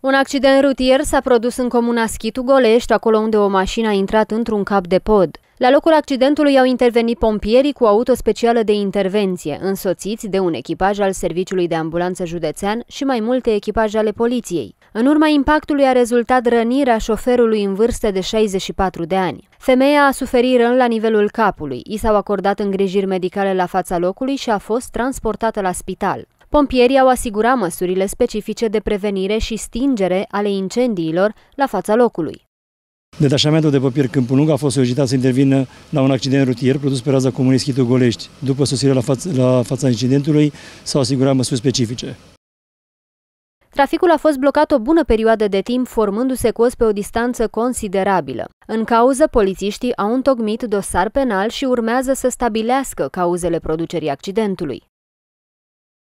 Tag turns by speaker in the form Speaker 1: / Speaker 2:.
Speaker 1: Un accident rutier s-a produs în comuna Schitu Golești, acolo unde o mașină a intrat într-un cap de pod. La locul accidentului au intervenit pompierii cu auto specială de intervenție, însoțiți de un echipaj al Serviciului de Ambulanță Județean și mai multe echipaje ale poliției. În urma impactului a rezultat rănirea șoferului în vârstă de 64 de ani. Femeia a suferit răni la nivelul capului, i s-au acordat îngrijiri medicale la fața locului și a fost transportată la spital. Pompierii au asigurat măsurile specifice de prevenire și stingere ale incendiilor la fața locului.
Speaker 2: Detașamentul de pompieri Câmpul Lung a fost solicitat să intervină la un accident rutier produs pe raza comunei Schitul Golești. După sosirea la, faț la fața incidentului s-au asigurat măsuri specifice.
Speaker 1: Traficul a fost blocat o bună perioadă de timp, formându-se cos pe o distanță considerabilă. În cauză, polițiștii au întocmit dosar penal și urmează să stabilească cauzele producerii accidentului.